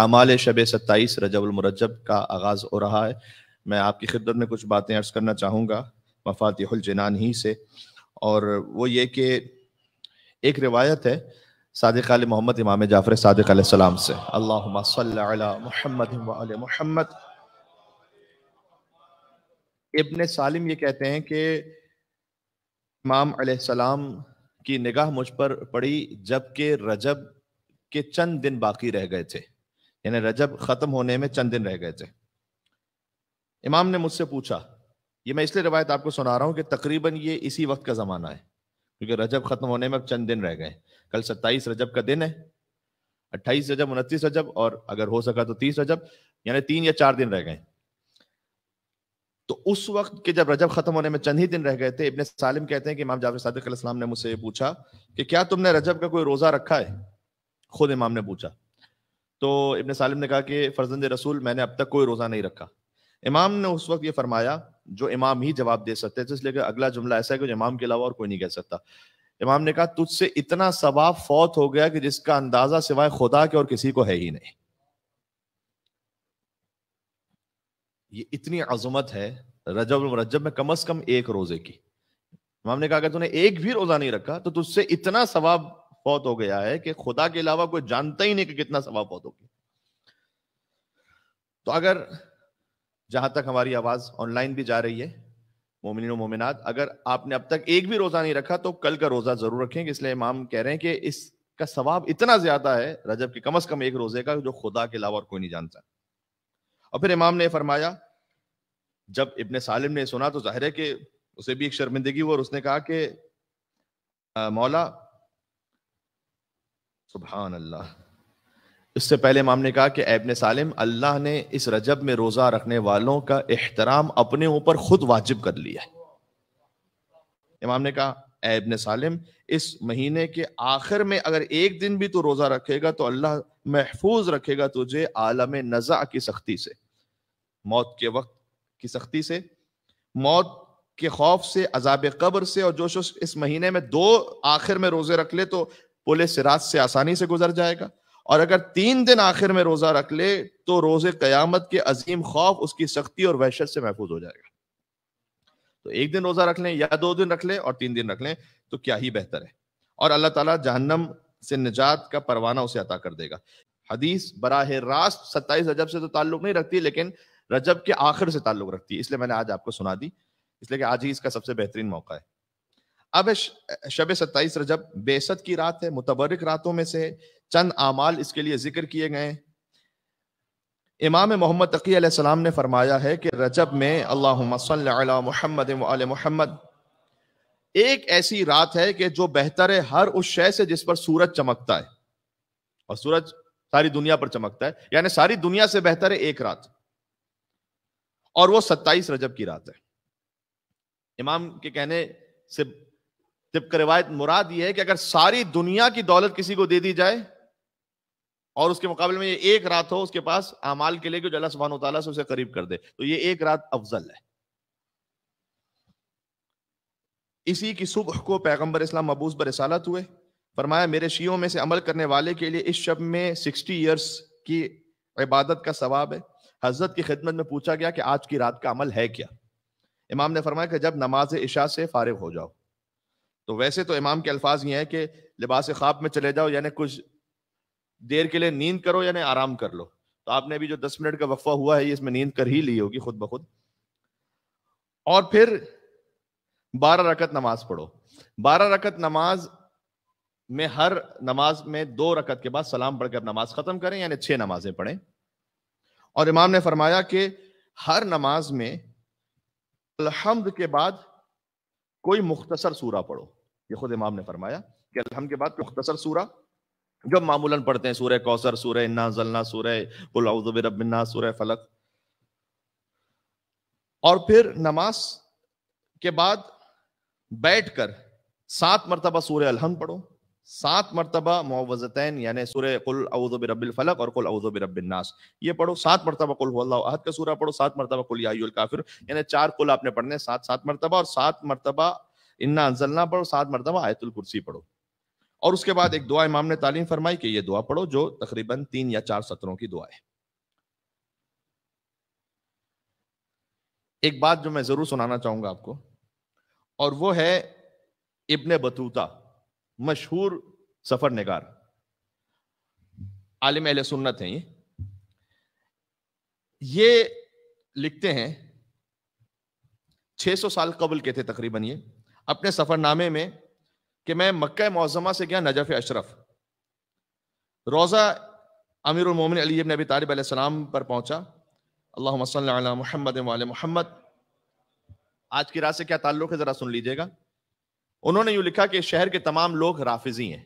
اعمال شب ستائیس رجب المرجب کا آغاز ہو رہا ہے میں آپ کی خدمت میں کچھ باتیں عرض کرنا چاہوں گا الجنان ہی سے اور وہ یہ کہ ایک روایت ہے صادق علیہ محمد امام جعفر صادق علیہ السلام سے اللہ محمد محمد ابن سالم یہ کہتے ہیں کہ امام علیہ السلام کی نگاہ مجھ پر پڑی جب کہ رجب کے چند دن باقی رہ گئے تھے یعنی رجب ختم ہونے میں چند دن رہ گئے تھے امام نے مجھ سے پوچھا یہ میں اس لیے روایت آپ کو سنا رہا ہوں کہ تقریباً یہ اسی وقت کا زمانہ ہے کیونکہ رجب ختم ہونے میں اب چند دن رہ گئے کل ستائیس رجب کا دن ہے اٹھائیس رجب انتیس رجب اور اگر ہو سکا تو تیس رجب یعنی تین یا چار دن رہ گئے تو اس وقت کے جب رجب ختم ہونے میں چند ہی دن رہ گئے تھے ابن سالم کہتے ہیں کہ امام جعفر صادق علیہ السلام نے مجھ سے یہ پوچھا کہ کیا تم نے رجب کا کوئی روزہ رکھا ہے خود امام نے پوچھا تو ابن سالم نے کہا کہ فرزند رسول میں نے اب تک کوئی روزہ نہیں رکھا امام نے اس وقت یہ فرمایا جو امام ہی جواب دے سکتے تھے اس لیے کہ اگلا جملہ ایسا ہے کہ امام کے علاوہ اور کوئی نہیں کہہ سکتا امام نے کہا تجھ سے اتنا ثواب فوت ہو گیا کہ جس کا اندازہ سوائے خدا کے اور کسی کو ہے ہی نہیں یہ اتنی عظمت ہے رجب رجب میں کم از کم ایک روزے کی امام نے کہا کہ تو نے ایک بھی روزہ نہیں رکھا تو تجھ سے اتنا ثواب فوت ہو گیا ہے کہ خدا کے علاوہ کوئی جانتا ہی نہیں کہ کتنا ثواب تو اگر جہاں تک ہماری آواز آن لائن بھی جا رہی ہے مومنین و مومنات اگر آپ نے اب تک ایک بھی روزہ نہیں رکھا تو کل کا روزہ ضرور رکھیں گے اس لیے امام کہہ رہے ہیں کہ اس کا ثواب اتنا زیادہ ہے رجب کے کم از کم ایک روزے کا جو خدا کے علاوہ اور کوئی نہیں جانتا اور پھر امام نے فرمایا جب ابن سالم نے سنا تو ظاہر ہے کہ اسے بھی ایک شرمندگی ہو اور اس نے کہا کہ مولا سبحان اللہ اس سے پہلے امام نے کہا کہ ابن سالم اللہ نے اس رجب میں روزہ رکھنے والوں کا احترام اپنے اوپر خود واجب کر لیا ہے امام نے کہا ابن سالم اس مہینے کے آخر میں اگر ایک دن بھی تو روزہ رکھے گا تو اللہ محفوظ رکھے گا تجھے عالم نزع کی سختی سے موت کے وقت کی سختی سے موت کے خوف سے عذاب قبر سے اور جوش اس مہینے میں دو آخر میں روزے رکھ لے تو پولے سرات سے آسانی سے گزر جائے گا اور اگر تین دن آخر میں روزہ رکھ لے تو روز قیامت کے عظیم خوف اس کی سختی اور وحشت سے محفوظ ہو جائے گا تو ایک دن روزہ رکھ لیں یا دو دن رکھ لیں اور تین دن رکھ لیں تو کیا ہی بہتر ہے اور اللہ تعالیٰ جہنم سے نجات کا پروانہ اسے عطا کر دے گا حدیث براہ راست ستائیس رجب سے تو تعلق نہیں رکھتی لیکن رجب کے آخر سے تعلق رکھتی ہے اس لیے میں نے آج آپ کو سنا دی اس لیے کہ آج ہی اس کا سب سے بہترین موقع ہے اب شب ستائیس رجب بیست کی رات ہے متبرک راتوں میں سے چند آمال اس کے لیے ذکر کیے گئے امام محمد تقی علیہ السلام نے فرمایا ہے کہ رجب میں اللہم علی محمد محمد ایک ایسی رات ہے کہ جو بہتر ہے ہر اس شے سے جس پر سورج چمکتا ہے اور سورج ساری دنیا پر چمکتا ہے یعنی ساری دنیا سے بہتر ہے ایک رات اور وہ ستائیس رجب کی رات ہے امام کے کہنے سے طبق روایت مراد یہ ہے کہ اگر ساری دنیا کی دولت کسی کو دے دی جائے اور اس کے مقابلے میں یہ ایک رات ہو اس کے پاس اعمال کے لے کے جو اللہ سبحانہ و تعالیٰ سے اسے قریب کر دے تو یہ ایک رات افضل ہے اسی کی صبح کو پیغمبر اسلام مبوض برسالت ہوئے فرمایا میرے شیعوں میں سے عمل کرنے والے کے لیے اس شب میں سکسٹی ایئرس کی عبادت کا ثواب ہے حضرت کی خدمت میں پوچھا گیا کہ آج کی رات کا عمل ہے کیا امام نے فرمایا کہ جب نماز عشاء سے فارغ ہو جاؤ تو ویسے تو امام کے الفاظ یہ ہیں کہ لباس خواب میں چلے جاؤ یعنی کچھ دیر کے لیے نیند کرو یعنی آرام کر لو تو آپ نے ابھی جو دس منٹ کا وقفہ ہوا ہے یہ اس میں نیند کر ہی لی ہوگی خود بخود اور پھر بارہ رکت نماز پڑھو بارہ رکت نماز میں ہر نماز میں دو رکت کے بعد سلام پڑھ کر نماز ختم کریں یعنی چھ نمازیں پڑھیں اور امام نے فرمایا کہ ہر نماز میں الحمد کے بعد کوئی مختصر سورہ پڑھو یہ خود امام نے فرمایا کہ الحمد کے بعد مختصر سورہ جو معمولاً پڑھتے ہیں سورہ کوثر سورہ انا زلنا سورہ قل اعوذ برب الناس سورہ فلق اور پھر نماز کے بعد بیٹھ کر سات مرتبہ سورہ الحمد پڑھو سات مرتبہ معوذتین یعنی سورہ قل اعوذ برب الفلق اور قل اعوذ برب الناس یہ پڑھو سات مرتبہ قل هو اللہ احد کا سورہ پڑھو سات مرتبہ قل یا ایو الکافر یعنی چار قل آپ نے پڑھنے سات سات مرتبہ اور سات مرتبہ انا انزلنا پڑھو سات مرتبہ آیت الکرسی پڑھو اور اس کے بعد ایک دعا امام نے تعلیم فرمائی کہ یہ دعا پڑھو جو تقریباً تین یا چار سطروں کی دعا ہے ایک بات جو میں ضرور سنانا چاہوں گا آپ کو اور وہ ہے ابن بطوطہ مشہور سفر نگار عالم اہل سنت ہیں یہ یہ لکھتے ہیں چھ سو سال قبل کے تھے تقریباً یہ اپنے سفر نامے میں کہ میں مکہ معظمہ سے گیا نجف اشرف روزہ امیر المومن علی ابن ابی طالب علیہ السلام پر پہنچا اللہ محمد وعلی محمد آج کی رات سے کیا تعلق ہے ذرا سن لیجئے گا انہوں نے یوں لکھا کہ شہر کے تمام لوگ رافضی ہیں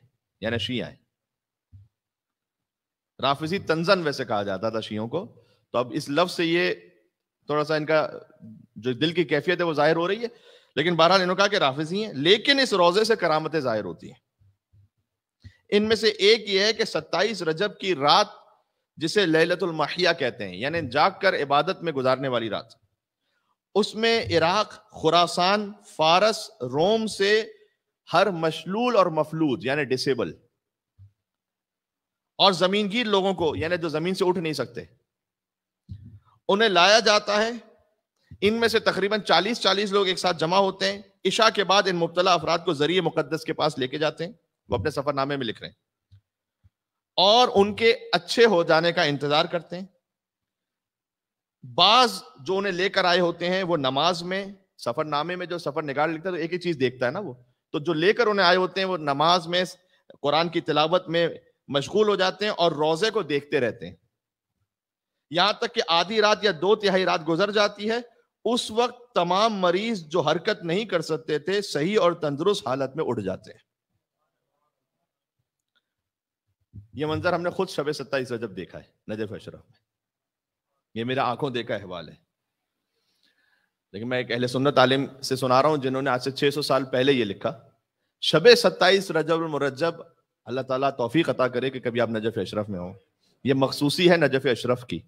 یعنی شیعہ ہیں رافضی تنزن ویسے کہا جاتا تھا شیعوں کو تو اب اس لفظ سے یہ تھوڑا سا ان کا جو دل کی کیفیت ہے وہ ظاہر ہو رہی ہے لیکن بہرحال انہوں نے کہا کہ رافض ہی ہیں لیکن اس روزے سے کرامتیں ظاہر ہوتی ہیں ان میں سے ایک یہ ہے کہ ستائیس رجب کی رات جسے لیلت المحیہ کہتے ہیں یعنی جاگ کر عبادت میں گزارنے والی رات اس میں عراق خوراسان فارس روم سے ہر مشلول اور مفلود یعنی ڈسیبل اور زمینگیر لوگوں کو یعنی جو زمین سے اٹھ نہیں سکتے انہیں لایا جاتا ہے ان میں سے تقریباً چالیس چالیس لوگ ایک ساتھ جمع ہوتے ہیں عشاء کے بعد ان مبتلا افراد کو ذریعے مقدس کے پاس لے کے جاتے ہیں وہ اپنے سفر نامے میں لکھ رہے ہیں اور ان کے اچھے ہو جانے کا انتظار کرتے ہیں بعض جو انہیں لے کر آئے ہوتے ہیں وہ نماز میں سفر نامے میں جو سفر نگار لکھتا ہے ایک ہی چیز دیکھتا ہے نا وہ تو جو لے کر انہیں آئے ہوتے ہیں وہ نماز میں قرآن کی تلاوت میں مشغول ہو جاتے ہیں اور روزے کو دیکھتے رہتے ہیں یہاں تک کہ آدھی رات یا دو تہائی رات گزر جاتی ہے اس وقت تمام مریض جو حرکت نہیں کر سکتے تھے صحیح اور تندرست حالت میں اٹھ جاتے ہیں یہ منظر ہم نے خود شب ستائیس رجب دیکھا ہے نجف اشرف میں یہ میرا آنکھوں دیکھا احوال ہے لیکن میں ایک اہل سنت عالم سے سنا رہا ہوں جنہوں نے آج سے چھ سو سال پہلے یہ لکھا شب ستائیس رجب المرجب اللہ تعالیٰ توفیق عطا کرے کہ کبھی آپ نجف اشرف میں ہوں یہ مخصوصی ہے نجف اشرف کی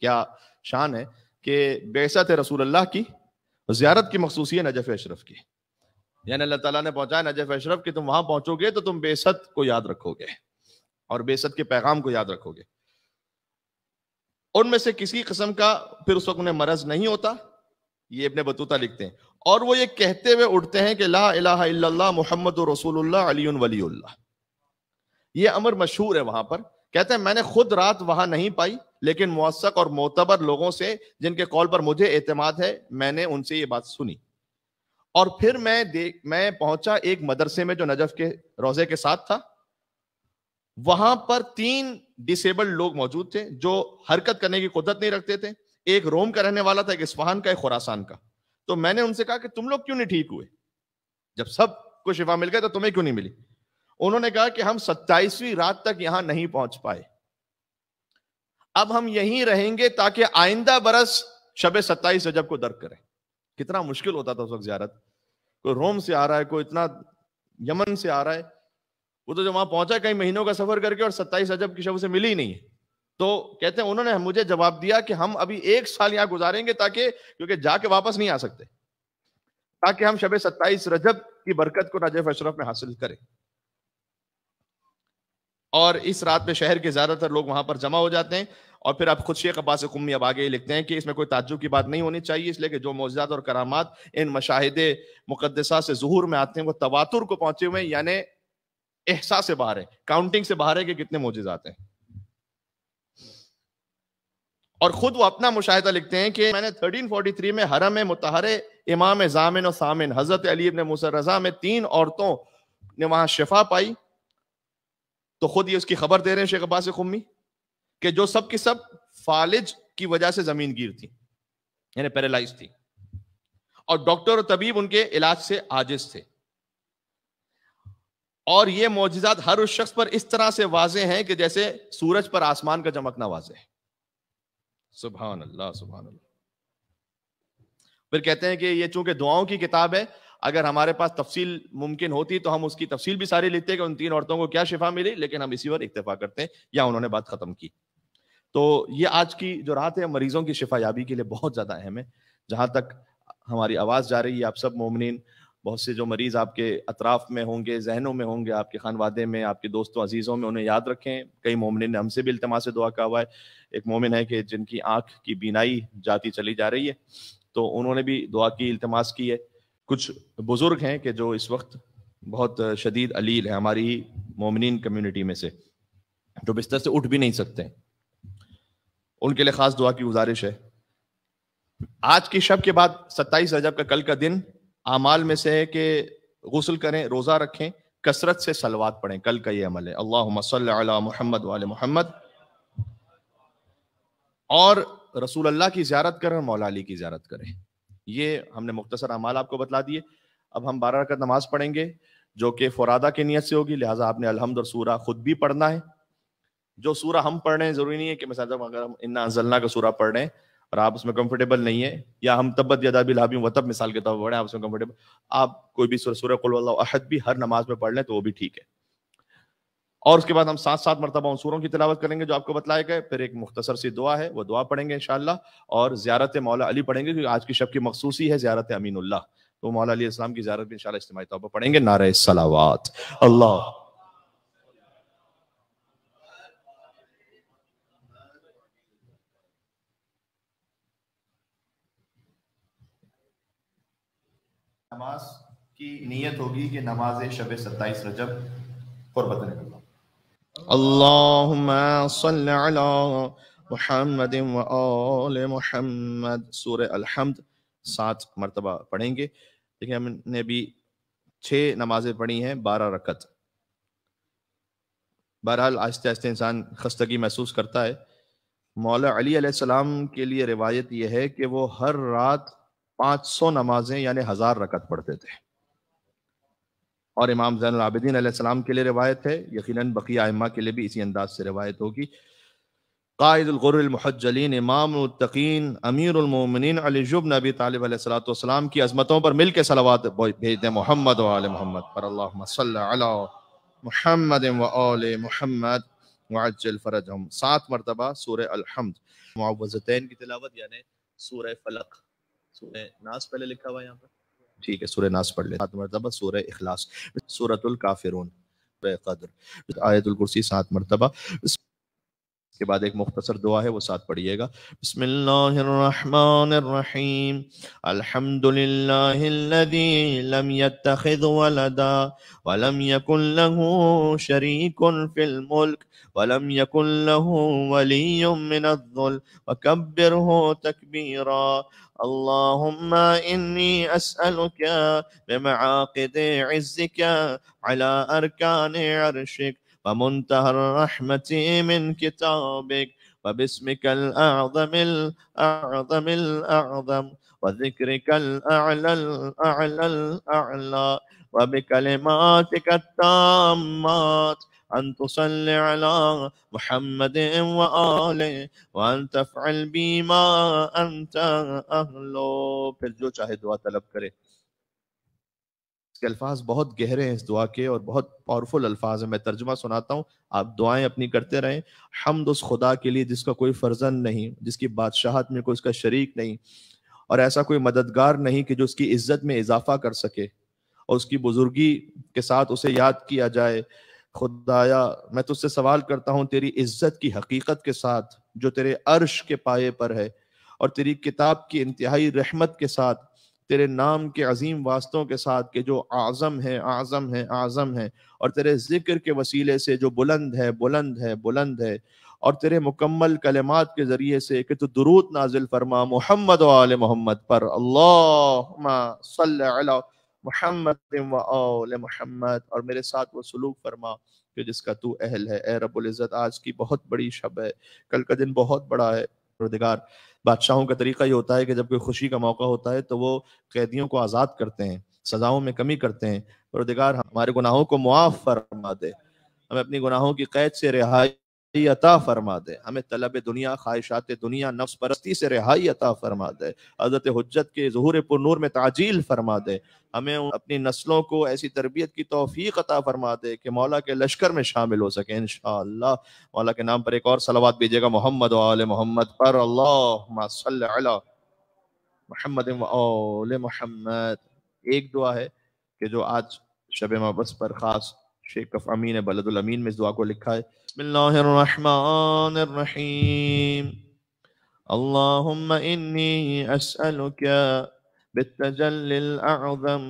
کیا شان ہے کہ ہے رسول اللہ کی زیارت کی مخصوصی ہے نجف اشرف کی یعنی اللہ تعالیٰ نے نجف اشرف تم وہاں پہنچو گے تو تم بیست کو یاد رکھو گے اور بیست کے پیغام کو یاد رکھو گے ان میں سے کسی قسم کا پھر اس وقت انہیں مرض نہیں ہوتا یہ ابن بطوطہ لکھتے ہیں اور وہ یہ کہتے ہوئے اٹھتے ہیں کہ لا الہ الا اللہ محمد رسول اللہ علی ولی اللہ یہ امر مشہور ہے وہاں پر کہتے ہیں میں نے خود رات وہاں نہیں پائی لیکن موثق اور معتبر لوگوں سے جن کے کال پر مجھے اعتماد ہے میں نے ان سے یہ بات سنی اور پھر میں میں پہنچا ایک مدرسے میں جو نجف کے روزے کے ساتھ تھا وہاں پر تین ڈسیبلڈ لوگ موجود تھے جو حرکت کرنے کی قدرت نہیں رکھتے تھے ایک روم کا رہنے والا تھا ایک اسفہان کا ایک خوراسان کا تو میں نے ان سے کہا کہ تم لوگ کیوں نہیں ٹھیک ہوئے جب سب کو شفا مل گئے تو تمہیں کیوں نہیں ملی انہوں نے کہا کہ ہم ستائیسویں رات تک یہاں نہیں پہنچ پائے اب ہم یہی رہیں گے تاکہ آئندہ برس شب ستائیس رجب کو درد کوئی اتنا یمن سے آ رہا ہے وہ تو وہاں پہنچا کئی مہینوں کا سفر کر کے اور ستائیس رجب کی شب سے ملی نہیں ہے تو کہتے ہیں انہوں نے مجھے جواب دیا کہ ہم ابھی ایک سال یہاں گزاریں گے تاکہ کیونکہ جا کے واپس نہیں آ سکتے تاکہ ہم شب ستائیس رجب کی برکت کو نجف اشرف میں حاصل کریں اور اس رات میں شہر کے زیادہ تر لوگ وہاں پر جمع ہو جاتے ہیں اور پھر آپ خود شیخ عباس قمی اب آگے لکھتے ہیں کہ اس میں کوئی تعجب کی بات نہیں ہونی چاہیے اس لیے کہ جو معجزات اور کرامات ان مشاہد مقدسہ سے ظہور میں آتے ہیں وہ تواتر کو پہنچے ہوئے یعنی احساس سے باہر ہے کاؤنٹنگ سے باہر ہے کہ کتنے ہیں اور خود وہ اپنا مشاہدہ لکھتے ہیں کہ میں میں نے 1343 حرم متحر امام زامن و سامن حضرت علی ابن موسیٰ رضا میں تین عورتوں نے وہاں شفا پائی تو خود یہ اس کی خبر دے رہے ہیں شیخ عباس خمی کہ جو سب کی سب فالج کی وجہ سے زمین گیر تھی یعنی پیرالائز تھی اور ڈاکٹر اور طبیب ان کے علاج سے آجز تھے اور یہ معجزات ہر اس شخص پر اس طرح سے واضح ہیں کہ جیسے سورج پر آسمان کا چمکنا واضح ہے سبحان اللہ سبحان اللہ پھر کہتے ہیں کہ یہ چونکہ دعاؤں کی کتاب ہے اگر ہمارے پاس تفصیل ممکن ہوتی تو ہم اس کی تفصیل بھی ساری لیتے ہیں کہ ان تین عورتوں کو کیا شفا ملی لیکن ہم اسی وقت اکتفا کرتے ہیں یا انہوں نے بات ختم کی تو یہ آج کی جو رات ہے مریضوں کی شفا یابی کے لیے بہت زیادہ اہم ہے جہاں تک ہماری آواز جا رہی ہے آپ سب مومنین بہت سے جو مریض آپ کے اطراف میں ہوں گے ذہنوں میں ہوں گے آپ کے خانوادے میں آپ کے دوستوں عزیزوں میں انہیں یاد رکھیں کئی مومنین نے ہم سے بھی التماس سے دعا کا ہوا ہے ایک مومن ہے کہ جن کی آنکھ کی بینائی جاتی چلی جا رہی ہے تو انہوں نے بھی دعا کی التماس کی ہے کچھ بزرگ ہیں کہ جو اس وقت بہت شدید علیل ہیں ہماری مومنین کمیونٹی میں سے جو بستر سے اٹھ بھی نہیں سکتے ان کے لیے خاص دعا کی گزارش ہے آج کی شب کے بعد ستائیس رجب کا کل کا دن اعمال میں سے ہے کہ غسل کریں روزہ رکھیں کثرت سے سلوات پڑھیں کل کا یہ عمل ہے اللہ علی محمد وال محمد اور رسول اللہ کی زیارت کریں مولا علی کی زیارت کریں یہ ہم نے مختصر اعمال آپ کو بتلا دیے اب ہم بارہ رکعت نماز پڑھیں گے جو کہ فرادہ کی نیت سے ہوگی لہٰذا آپ نے الحمد اور سورہ خود بھی پڑھنا ہے جو سورہ ہم پڑھ رہے ہیں ضروری نہیں ہے کہ مثلا اگر ہم انا انزلنا کا سورہ پڑھ رہے ہیں اور آپ اس میں کمفرٹیبل نہیں ہے یا ہم تبت یادابی لا لابی وطب مثال کے طور پر پڑھیں آپ اس میں کمفرٹیبل آپ کوئی بھی سورہ سورہ قل اللہ احد بھی ہر نماز میں پڑھ لیں تو وہ بھی ٹھیک ہے اور اس کے بعد ہم سات سات مرتبہ انصوروں کی تلاوت کریں گے جو آپ کو بتلائے گئے پھر ایک مختصر سی دعا ہے وہ دعا پڑھیں گے انشاءاللہ اور زیارت مولا علی پڑھیں گے کیونکہ آج کی شب کی مخصوص ہے زیارت امین اللہ تو مولا علی السلام کی زیارت بھی انشاءاللہ اجتماعی طور پر پڑھیں گے نعرہ سلاوات اللہ نماز کی نیت ہوگی کہ نماز شب ستائیس رجب قربت اللہ اللہم صل علی محمد و آل محمد سور الحمد سات مرتبہ پڑھیں گے لیکن ہم نے بھی چھ نمازیں پڑھی ہیں بارہ رکت بہرحال آہستہ آہستہ انسان خستگی محسوس کرتا ہے مولا علی علیہ السلام کے لیے روایت یہ ہے کہ وہ ہر رات پانچ سو نمازیں یعنی ہزار رکت پڑھتے تھے اور امام زین العابدین علیہ السلام کے لیے روایت ہے یقیناً بقی آئمہ کے لیے بھی اسی انداز سے روایت ہوگی قائد الغر المحجلین امام التقین امیر المومنین علی جب نبی طالب علیہ السلام والسلام کی عظمتوں پر مل کے صلوات بھیج دیں محمد و آل محمد پر اللہم صلی علی محمد و آل محمد معجل فرجہم سات مرتبہ سورہ الحمد معوضتین کی تلاوت یعنی سورہ فلق سورہ ناس پہلے لکھا ہوا یہاں پر ٹھیک ہے سورہ ناس پڑھ لیں سات مرتبہ سورہ اخلاص سورت القافر قدر آیت الکرسی سات مرتبہ کے بعد ایک مختصر دعا ہے وہ ساتھ پڑھیے گا بسم اللہ الرحمن الرحیم الحمد للہ الذي لم يتخذ ولدا ولم يكن له شريك في الملك ولم يكن له ولي من الظل وكبره تكبيرا اللهم إني أسألك بمعاقد عزك على أركان عرشك ومنتهى الرحمة من كتابك وباسمك الأعظم الأعظم الأعظم وذكرك الأعلى الأعلى الأعلى وبكلماتك التامات أن تصلي على محمد وآله وأن تفعل بما أنت أهله في الجو شاهد وطلب کے الفاظ بہت گہرے ہیں اس دعا کے اور بہت پاورفل الفاظ ہیں میں ترجمہ سناتا ہوں آپ دعائیں اپنی کرتے رہیں حمد اس خدا کے لیے جس کا کوئی فرزن نہیں جس کی بادشاہت میں کوئی اس کا شریک نہیں اور ایسا کوئی مددگار نہیں کہ جو اس کی عزت میں اضافہ کر سکے اور اس کی بزرگی کے ساتھ اسے یاد کیا جائے خدایا میں تو اس سے سوال کرتا ہوں تیری عزت کی حقیقت کے ساتھ جو تیرے عرش کے پائے پر ہے اور تیری کتاب کی انتہائی رحمت کے ساتھ تیرے نام کے عظیم واسطوں کے ساتھ جو ہیں اور تیرے ذکر کے وسیلے سے جو بلند ہے بلند ہے بلند ہے اور تیرے مکمل کلمات کے ذریعے سے کہ تو نازل فرما محمد و آل محمد پر اللہم علی محمد و آل محمد اور میرے ساتھ وہ سلوک فرما کہ جس کا تو اہل ہے اے رب العزت آج کی بہت بڑی شب ہے کل کا دن بہت بڑا ہے پردگار بادشاہوں کا طریقہ یہ ہوتا ہے کہ جب کوئی خوشی کا موقع ہوتا ہے تو وہ قیدیوں کو آزاد کرتے ہیں سزاؤں میں کمی کرتے ہیں پردگار ہمارے گناہوں کو معاف فرما دے ہمیں اپنی گناہوں کی قید سے رہائی عطا فرما دے ہمیں طلب دنیا خواہشات دنیا نفس پرستی سے رہائی عطا فرما دے حضرت حجت کے ظہور پر نور میں تعجیل فرما دے ہمیں اپنی نسلوں کو ایسی تربیت کی توفیق عطا فرما دے کہ مولا کے لشکر میں شامل ہو سکے انشاءاللہ مولا کے نام پر ایک اور صلوات بھیجیے گا محمد و آل محمد پر اللہ علی محمد و آل محمد ایک دعا ہے کہ جو آج شب مبس پر خاص شیخ کف امین بلد الامین میں اس دعا کو لکھا ہے بسم الله الرحمن الرحيم اللهم إني أسألك بالتجلي الأعظم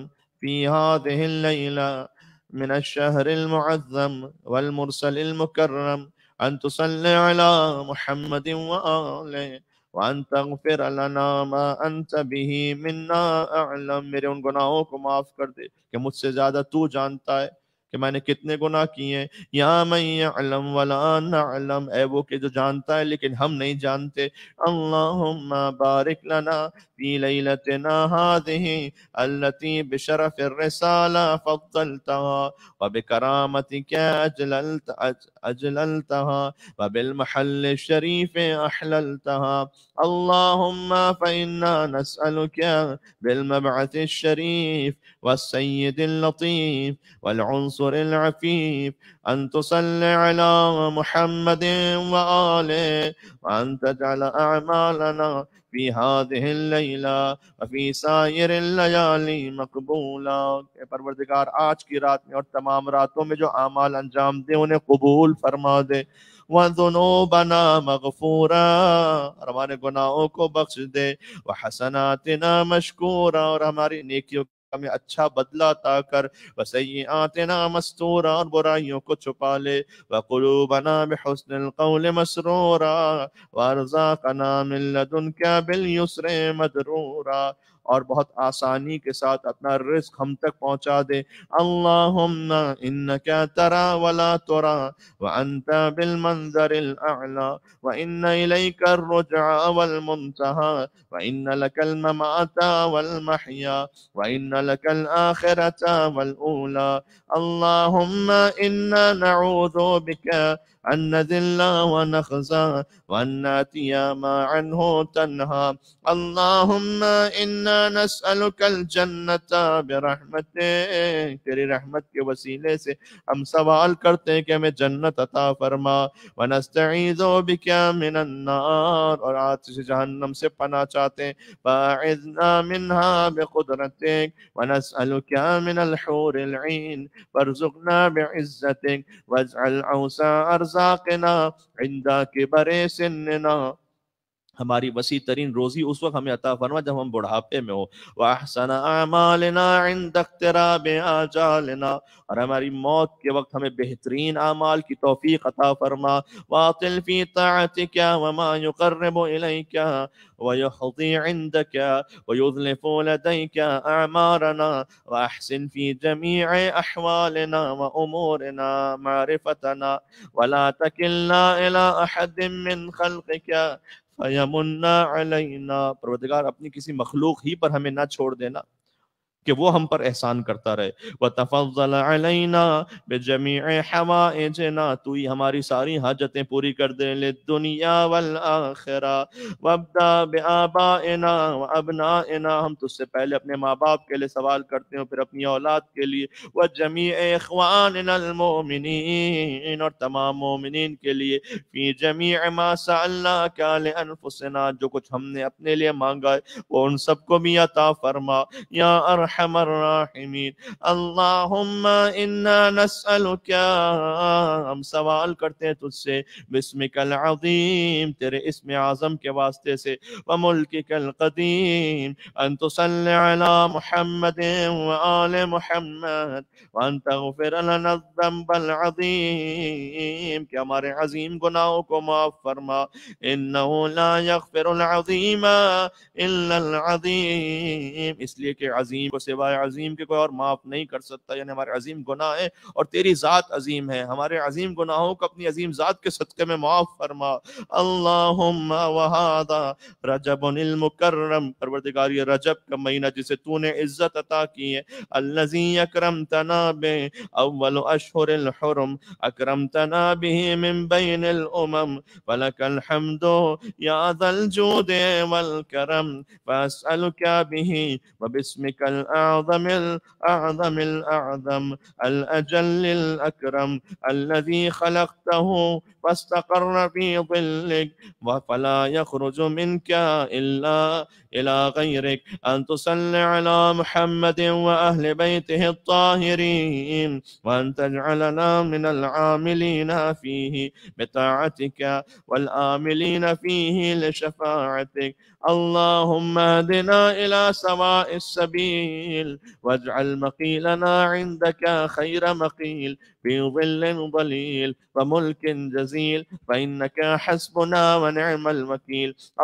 في هذه الليلة من الشهر المعظم والمرسل المكرم أن تصلي على محمد وآله وأن تغفر لنا ما أنت به منا أعلم میرے ان گناہوں کو معاف کر دے کہ مجھ سے زیادہ تو جانتا ہے کہ میں نے کتنے گناہ کیے ہیں یا من یعلم ولا نعلم اے وہ کہ جو جانتا ہے لیکن ہم نہیں جانتے اللہم بارک لنا فی لیلتنا هذه التي بشرف الرسالة فضلتها وبكرامتك اجللت اجل أجللتها وبالمحل الشريف أحللتها اللهم فإنا نسألك بالمبعث الشريف والسيد اللطيف والعنصر العفيف أن تصلي على محمد وآله وأن تجعل أعمالنا فی مقبولا اے پروردگار آج کی رات میں اور تمام راتوں میں جو اعمال انجام دے انہیں قبول فرما دے وذنوبنا مغفورا اور ہمارے گناہوں کو بخش دے وحسناتنا مشکورا اور ہماری نیکیوں हमें अच्छा बदला ता कर वसई आतना मस्तूरा और बुराइयों को छुपा ले वकुलू बना बेहसन कौल मसरूरा वर्जा का नाम क्या बिल युसरे मदरूरा اور بہت آسانی کے ساتھ اپنا رزق ہم تک پہنچا دے اللہم اللہم انکا ترا ترا ولا بالمنظر الاعلا وان وان وان الیک الرجع والمنتہا الممات والمحیا الاخرة والاولا انا نعوذ انک أن نذل ونخزى وأن نأتي ما عنه تنهى اللهم إنا نسألك الجنة برحمتك تري رحمتك وسيلة سے ہم سوال کرتے کہ ہمیں جنت عطا فرما ونستعیذو بکا من النار اور آتش جہنم سے پناہ چاہتے فاعذنا منها بقدرتك ونسألك من الحور العين وارزقنا بعزتك واجعل عوسى أرزا رزاقنا عند کبر سننا ہماری وسیع ترین روزی اس وقت ہمیں عطا فرما جب ہم بڑھاپے میں ہو واحسن اعمالنا عند اقتراب اجالنا اور ہماری موت کے وقت ہمیں بہترین اعمال کی توفیق عطا فرما واطل فی طاعتك وما يقرب اليك ويحظي عندك ويذلف لديك اعمارنا واحسن في جميع احوالنا وامورنا معرفتنا ولا تكلنا الى احد من خلقك علینا پروردگار اپنی کسی مخلوق ہی پر ہمیں نہ چھوڑ دینا کہ وہ ہم پر احسان کرتا رہے وَتَفَضَّلَ عَلَيْنَا بِجَمِعِ حَوَائِجِنَا تو ہی ہماری ساری حاجتیں پوری کر دے لِلدُّنِيَا وَالْآخِرَا وَبْدَا بِآبَائِنَا وَأَبْنَائِنَا ہم تُس سے پہلے اپنے ماں باپ کے لئے سوال کرتے ہیں پھر اپنی اولاد کے لئے وَجَمِعِ اِخْوَانِنَا الْمُؤْمِنِينَ اور تمام مومنین کے لئے فِي جَمِعِ مَا سَأَلَّا كَالِ ارحم الراحمین اللہم انا نسألوکا ہم سوال کرتے ہیں تجھ سے بسمک العظیم تیرے اسم عظم کے واسطے سے وملکک القدیم ان تسلی علی محمد و آل محمد و ان تغفر لنا الذنب العظیم کہ ہمارے عظیم گناہوں کو معاف فرما انہو لا یغفر العظیم الا العظیم اس لیے کہ عظیم کو سوائے عظیم کے کوئی اور معاف نہیں کر سکتا یعنی ہمارے عظیم گناہ ہیں اور تیری ذات عظیم ہے ہمارے عظیم گناہوں کو اپنی عظیم ذات کے صدقے میں معاف فرما اللہم وہادہ رجب المکرم پروردگار یہ رجب کا مہینہ جسے تو نے عزت عطا کی ہے اللذی اکرم تنابے اول اشہر الحرم اکرم تنابی من بین الامم ولک الحمد یا ذا الجود والکرم فاسألک بہی وبسمک الامم الأعظم الأعظم الأعظم الأجل الأكرم الذي خلقته فاستقر في ظلك فلا يخرج منك إلا إلى غيرك أن تصلي على محمد وأهل بيته الطاهرين وأن تجعلنا من العاملين فيه بطاعتك والآملين فيه لشفاعتك اللهم اهدنا إلى سواء السبيل مقيل واجعل مقيلنا عندك خير في ظل ظليل وملك جزيل فإنك حسبنا ونعم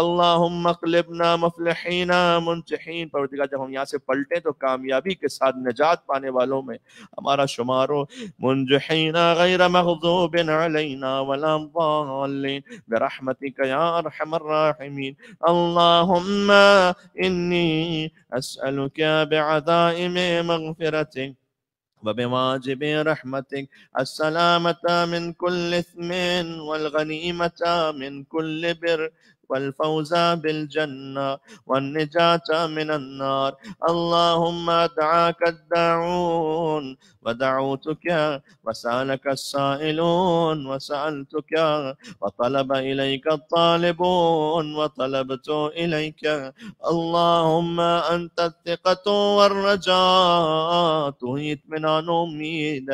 اللهم اقلبنا جب ہم یہاں سے پلٹیں تو کامیابی کے ساتھ نجات پانے والوں میں ہمارا منجحین غیر مغضوب علینا ولا ضالین برحمتك يا ارحم اللهم شماروینا عزائم مغفرتك وبواجب رحمتك السلامة من كل إثم والغنيمة من كل بر والفوز بالجنة والنجاة من النار اللهم دعاك الداعون ودعوتك وسألك السائلون وسألتك وطلب إليك الطالبون وطلبت إليك اللهم أنت الثقة والرجاء من اطمئنان أميد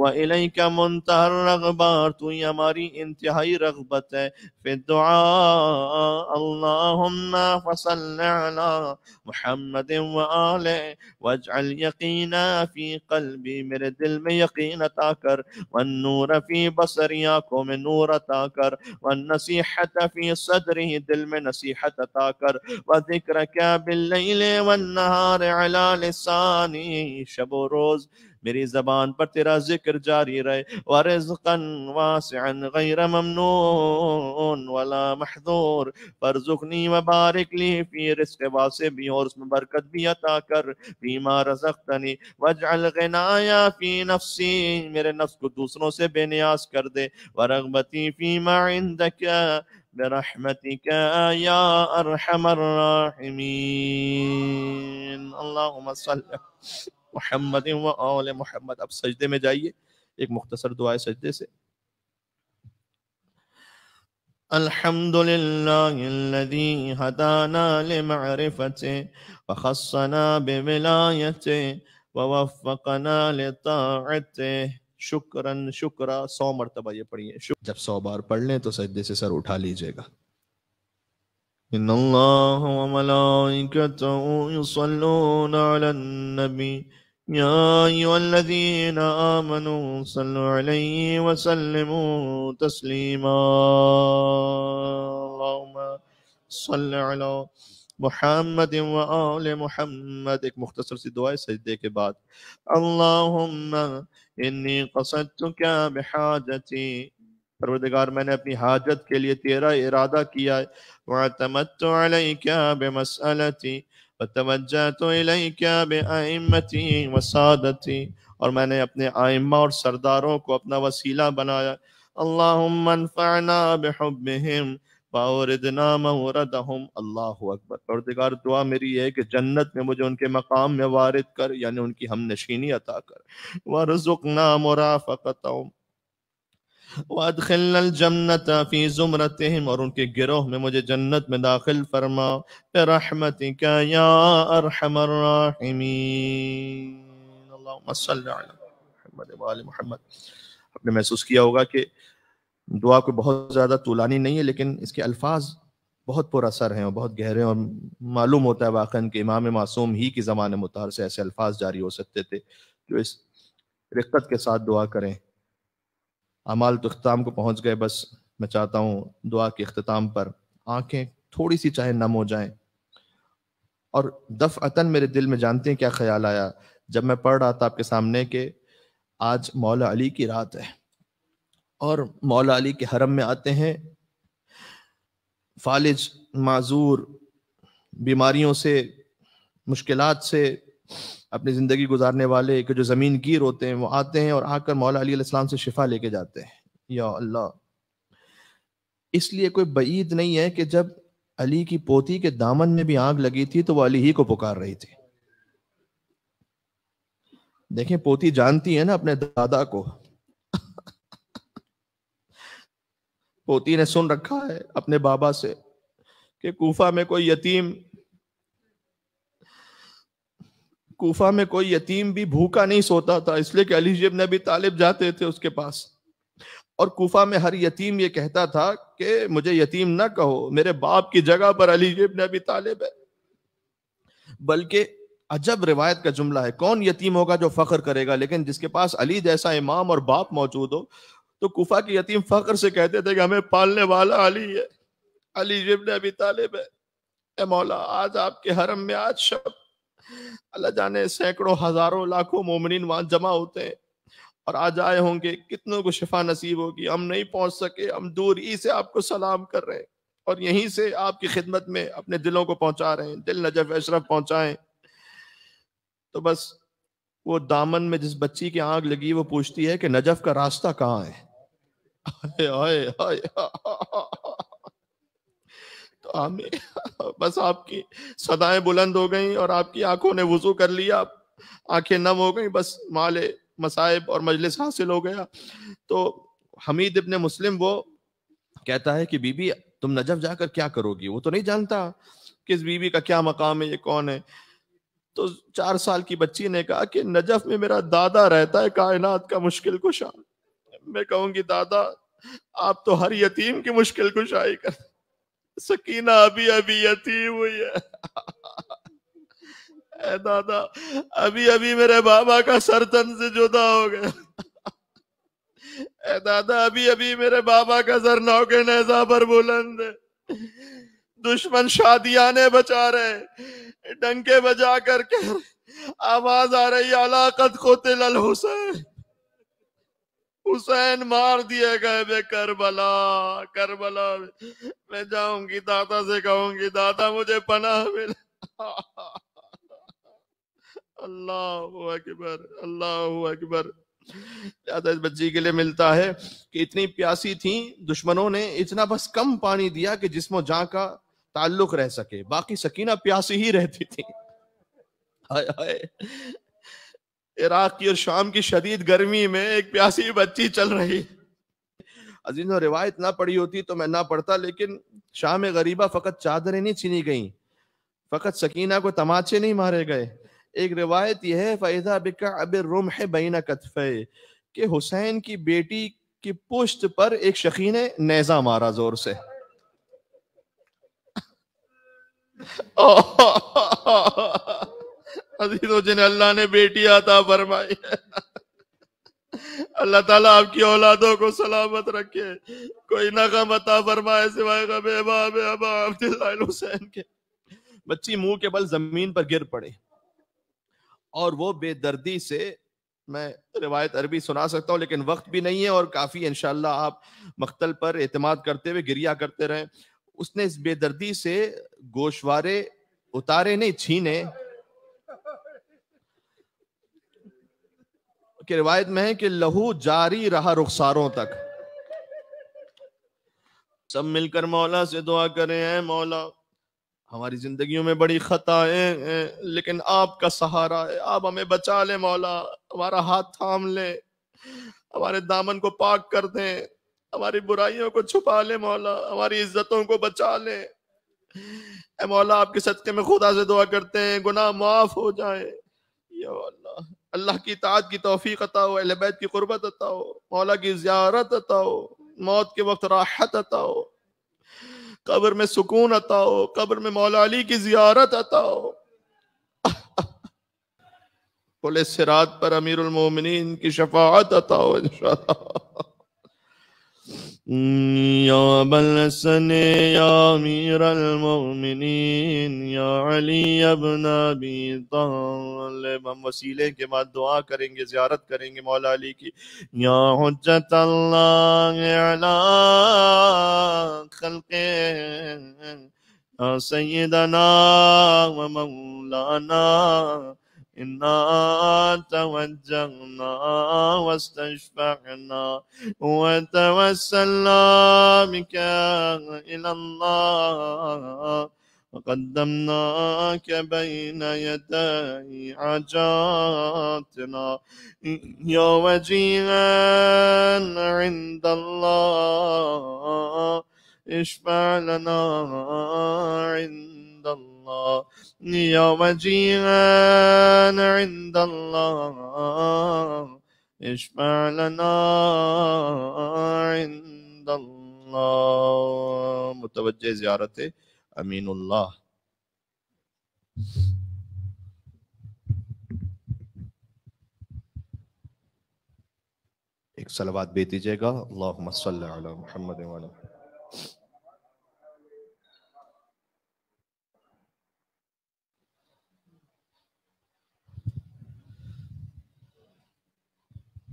وإليك منتهى الرغبة يا ماري انتهى رغبة في الدعاء اللهم فصل على محمد وآله واجعل يقينا في قلبي من الظلم يقين تاكر والنور في بصر ياكم النور تاكر والنصيحة في صدره ظلم نصيحة تاكر وذكرك بالليل والنهار على لساني شب وروز میری زبان پر تیرا ذکر جاری رہے ورزقاً واسعاً غیر ممنون ولا محضور فرزقنی مبارک لی فی رزق واسع بھی اور اس میں برکت بھی عطا کر فی ما رزقتنی واجعل غنایا فی نفسی میرے نفس کو دوسروں سے بے نیاز کر دے ورغبتی فی ما عندکا برحمتک یا ارحم الراحمین اللہم صلی اللہ محمد व आल मोहम्मद अब सजदे में जाइए एक मुख्तसर दुआ सजदे से الحمد لله الذي هدانا لمعرفته وخصنا بولايته ووفقنا لطاعته شكرا شكرا سو مرتبہ یہ پڑھیے جب سو بار پڑھ لیں تو سجدے سے سر اٹھا لیجئے گا ان الله وملائكته يصلون على النبي يا أيها الذين آمنوا صلوا عليه وسلموا تسليما اللهم صل على محمد محمد ایک مختصر سی سجدے کے بعد اللہ انی قسر تو پروردگار میں نے اپنی حاجت کے لیے تیرا ارادہ کیا ہے وعتمدت بے مسلطی وَتَوَجَّهْتُ إِلَيْكَ بِأَئِمَّتِي وَسَادَتِي اور میں نے اپنے آئمہ اور سرداروں کو اپنا وسیلہ بنایا اللہم انفعنا بحبهم فَأَوْرِدْنَا مَوْرَدَهُمْ اللہ اکبر اور دکار دعا میری ہے کہ جنت میں مجھے ان کے مقام میں وارد کر یعنی ان کی ہم نشینی عطا کر ورزقنا مُرَافَقَتَهُمْ جنتم اور ان کے گروہ میں مجھے جنت میں داخل فرما محمد فرماؤ محمد آپ نے محسوس کیا ہوگا کہ دعا کو بہت زیادہ طولانی نہیں ہے لیکن اس کے الفاظ بہت پر اثر ہیں اور بہت گہرے اور معلوم ہوتا ہے واقعا کہ امام معصوم ہی کی زمانے متحر سے ایسے الفاظ جاری ہو سکتے تھے جو اس رقت کے ساتھ دعا کریں اعمال تو اختتام کو پہنچ گئے بس میں چاہتا ہوں دعا کے اختتام پر آنکھیں تھوڑی سی چاہے نم ہو جائیں اور عطن میرے دل میں جانتے ہیں کیا خیال آیا جب میں پڑھ رہا تھا آپ کے سامنے کہ آج مولا علی کی رات ہے اور مولا علی کے حرم میں آتے ہیں فالج معذور بیماریوں سے مشکلات سے اپنی زندگی گزارنے والے کہ جو زمین گیر ہوتے ہیں ہیں وہ آتے اور آ کر مولا علی علیہ السلام سے شفا لے کے جاتے ہیں یا اللہ اس لیے کوئی بعید نہیں ہے کہ جب علی کی پوتی کے دامن میں بھی آگ لگی تھی تو وہ علی ہی کو پکار رہی تھی دیکھیں پوتی جانتی ہے نا اپنے دادا کو پوتی نے سن رکھا ہے اپنے بابا سے کہ کوفہ میں کوئی یتیم کوفہ میں کوئی یتیم بھی بھوکا نہیں سوتا تھا اس لیے کہ علی جب نے بھی طالب جاتے تھے اس کے پاس اور کوفہ میں ہر یتیم یہ کہتا تھا کہ مجھے یتیم نہ کہو میرے باپ کی جگہ پر علی جب جی نبی طالب ہے بلکہ عجب روایت کا جملہ ہے کون یتیم ہوگا جو فخر کرے گا لیکن جس کے پاس علی جیسا امام اور باپ موجود ہو تو کوفہ کی یتیم فخر سے کہتے تھے کہ ہمیں پالنے والا علی ہے علی جب نے بھی طالب ہے اے مولا آج آپ کے حرم میں آج شب اللہ جانے ہزاروں لاکھوں مومنین وہاں جمع ہوتے ہیں اور ہوں گے کتنوں کو شفا نصیب ہوگی ہم نہیں پہنچ سکے ہم دور ہی سے آپ کو سلام کر رہے ہیں اور یہیں سے آپ کی خدمت میں اپنے دلوں کو پہنچا رہے ہیں دل نجف اشرف پہنچائیں تو بس وہ دامن میں جس بچی کی آگ لگی وہ پوچھتی ہے کہ نجف کا راستہ کہاں ہے بس آپ کی صدایں بلند ہو گئیں اور آپ کی آنکھوں نے وضو کر لیا آنکھیں نم ہو گئیں بس مال مسائب اور مجلس حاصل ہو گیا تو حمید ابن مسلم وہ کہتا ہے کہ بی بی تم نجف جا کر کیا کرو گی وہ تو نہیں جانتا کہ اس بی بی کا کیا مقام ہے یہ کون ہے تو چار سال کی بچی نے کہا کہ نجف میں میرا دادا رہتا ہے کائنات کا مشکل کشا میں کہوں گی دادا آپ تو ہر یتیم کی مشکل کشائی کرتے کر سکینہ ابھی ابھی یتیم ہوئی ہے اے دادا ابھی ابھی میرے بابا کا سرتن سے جدا ہو گیا اے دادا ابھی ابھی میرے بابا کا ذرنا کے نیزہ پر پر ہے دشمن شادیا نے بچا رہے ڈنکے بجا کر کے آواز آ رہی علاقت کو حسین مار دیا گئے بے کربلا کربلا میں جاؤں گی دادا سے کہوں گی دادا مجھے پناہ مل اللہ اکبر اللہ اکبر زیادہ اس بچی کے لیے ملتا ہے کہ اتنی پیاسی تھی دشمنوں نے اتنا بس کم پانی دیا کہ جسم و جان کا تعلق رہ سکے باقی سکینہ پیاسی ہی رہتی تھی عراق کی اور شام کی شدید گرمی میں ایک پیاسی بچی چل رہی عزیز روایت نہ پڑی ہوتی تو میں نہ پڑھتا لیکن شام غریبہ فقط چادریں نہیں گئیں فقط سکینہ کو تماچے نہیں مارے گئے ایک روایت یہ ہے فیضا روم ہے بینا کتفے کہ حسین کی بیٹی کی پشت پر ایک نے نیزا مارا زور سے عزیزوں جنہیں اللہ نے بیٹی عطا فرمائی اللہ تعالیٰ آپ کی اولادوں کو سلامت رکھے کوئی نہ غم عطا فرمائے سوائے غم احباب احباب دلائل حسین کے بچی مو کے بل زمین پر گر پڑے اور وہ بے دردی سے میں روایت عربی سنا سکتا ہوں لیکن وقت بھی نہیں ہے اور کافی انشاءاللہ آپ مقتل پر اعتماد کرتے ہوئے گریہ کرتے رہیں اس نے اس بے دردی سے گوشوارے اتارے نہیں چھینے روایت میں ہے کہ لہو جاری رہا رخساروں تک سب مل کر مولا سے دعا کریں اے مولا ہماری زندگیوں میں بڑی خطائیں ہیں لیکن آپ کا سہارا ہے آپ ہمیں بچا لے مولا ہمارا ہاتھ تھام لے ہمارے دامن کو پاک کر دیں ہماری برائیوں کو چھپا لے مولا ہماری عزتوں کو بچا لے اے مولا آپ کے صدقے میں خدا سے دعا کرتے ہیں گناہ معاف ہو جائے یا اللہ اللہ کی اطاعت کی توفیق عطا ہو اہل بیت کی قربت عطا ہو مولا کی زیارت عطا ہو موت کے وقت راحت عطا ہو قبر میں سکون عطا ہو قبر میں مولا علی کی زیارت عطا ہو پولیس سرات پر امیر المومنین کی شفاعت عطا ہو انشاءاللہ یا علی ابی طالب ہم وسیلے کے بعد دعا کریں گے زیارت کریں گے مولا علی کی یا حجت اللہ خلق سیدنا و مولانا إنا توجهنا واستشفعنا وتوسلنا بك إلى الله وقدمناك بين يدي حاجاتنا يا وجيها عند الله اشفع لنا عند الله الله يوم جيعان عند الله اشفع لنا عند الله متوجه زيارة أمين الله ایک سلوات بھیج دیجیے گا اللہم صلی علی محمد وعلی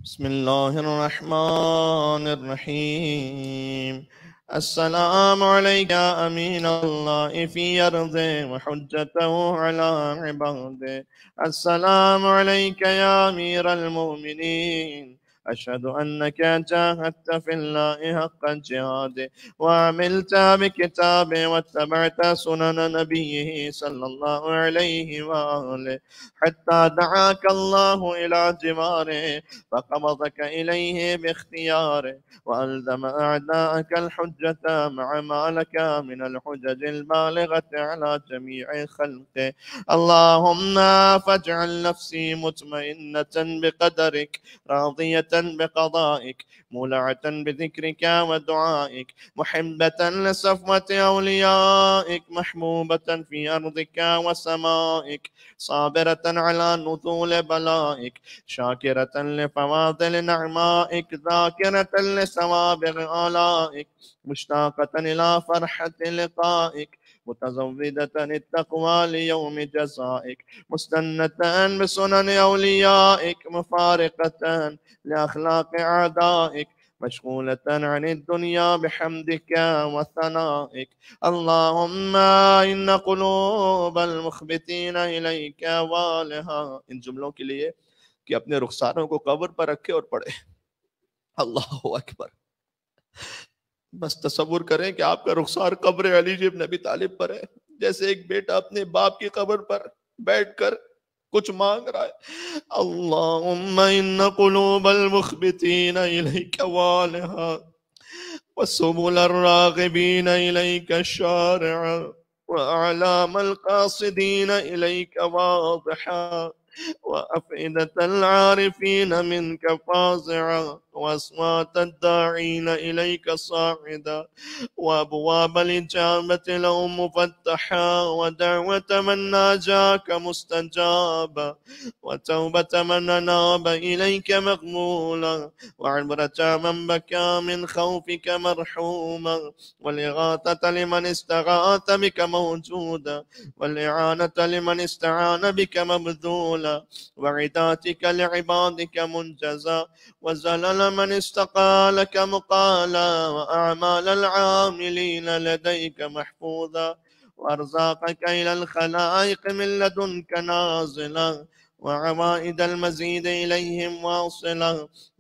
بسم الله الرحمن الرحيم السلام عليك يا أمين الله في أرضه وحجته على عباده السلام عليك يا أمير المؤمنين أشهد أنك جاهدت في الله حق الجهاد وعملت بكتابه واتبعت سنن نبيه صلى الله عليه وآله حتى دعاك الله إلى جواره فقبضك إليه باختياره وألزم أعداءك الحجة مع ما لك من الحجج البالغة على جميع خلقه اللهم فاجعل نفسي مطمئنة بقدرك راضية بقضائك مولعة بذكرك ودعائك محبة لصفوة أوليائك محبوبة في أرضك وسمائك صابرة على نزول بلائك شاكرة لفواضل نعمائك ذاكرة لسوابغ آلائك مشتاقة إلى فرحة لقائك متزودة التقوى ليوم جزائك مستنة بسنن أوليائك مفارقة لأخلاق أعدائك مشغولة عن الدنيا بحمدك وثنائك اللهم إن قلوب المخبتين إليك والها إن जुमलों के लिए कि अपने रुखसारों को कब्र पर रखे और पढ़े अल्लाह بس تصور کریں کہ آپ کا رخسار قبر علی جب جی نبی طالب پر ہے جیسے ایک بیٹا اپنے باپ کی قبر پر بیٹھ کر کچھ مانگ رہا ہے اللہم ان قلوب المخبتین الیک والہا وسبل الراغبین الیک شارعا وعلام القاصدین الیک واضحا وافئدت العارفین منک فازعا وأصوات الداعين إليك صاعدا وأبواب الإجابة لهم مفتحا ودعوة من ناجاك مستجابا وتوبة من أناب إليك مقبولا وعبرة من بكى من خوفك مرحوما والإغاثة لمن استغاث بك موجودا والإعانة لمن استعان بك مبذولا وعداتك لعبادك منجزا وزلل من لك مقالا وأعمال العاملين لديك محفوظا وأرزاقك إلى الخلائق من لدنك نازلا وعوائد المزيد إليهم واصلا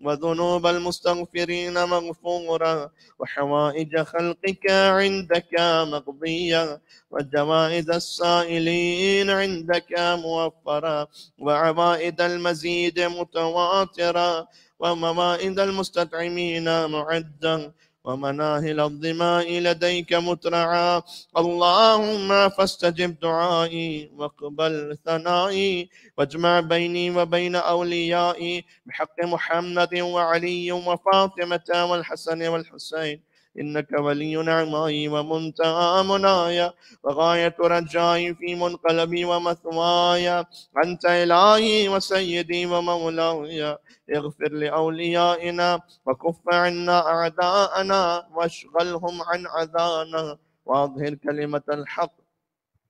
وذنوب المستغفرين مغفورا وحوائج خلقك عندك مقضيا وجوائز السائلين عندك موفرا وعوائد المزيد متواترا وموائد المستطعمين معدا ومناهل الظماء لديك مترعا اللهم فاستجب دعائي واقبل ثنائي واجمع بيني وبين أوليائي بحق محمد وعلي وفاطمة والحسن والحسين إنك ولي نعمائي ومنتهى منايا وغاية رجائي في منقلبي ومثوايا أنت إلهي وسيدي ومولاي اغفر لأوليائنا وكف عنا أعداءنا واشغلهم عن عذانا وأظهر كلمة الحق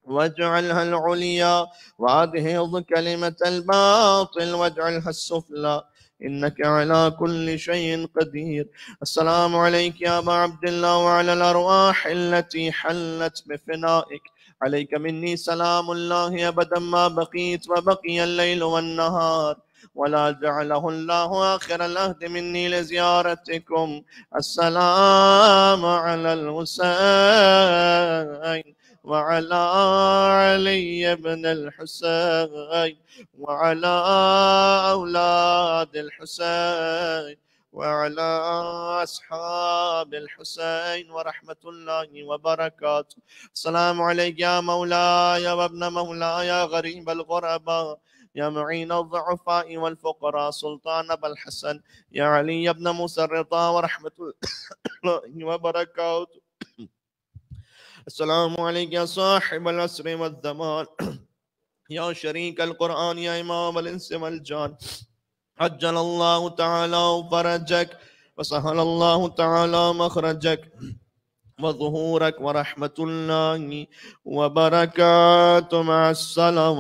واجعلها العليا واظهر كلمة الباطل واجعلها السفلى إنك على كل شيء قدير السلام عليك يا أبا عبد الله وعلى الأرواح التي حلت بفنائك عليك مني سلام الله أبدا ما بقيت وبقي الليل والنهار ولا جعله الله آخر العهد مني لزيارتكم السلام على الحسين وعلى علي بن الحسين وعلى أولاد الحسين وعلى أصحاب الحسين ورحمة الله وبركاته السلام عليك يا مولاي وابن مولاي غريب الغرباء يا معين الضعفاء والفقراء سلطان أبا الحسن يا علي بن موسى الرضا ورحمة الله وبركاته السلام علیکم صاحب الاسر یا یا شریک القرآن امام الانس والجان عجل اللہ تعالی فرجک اللہ تعالی مخرجک و رحمۃ اللہ مع سلام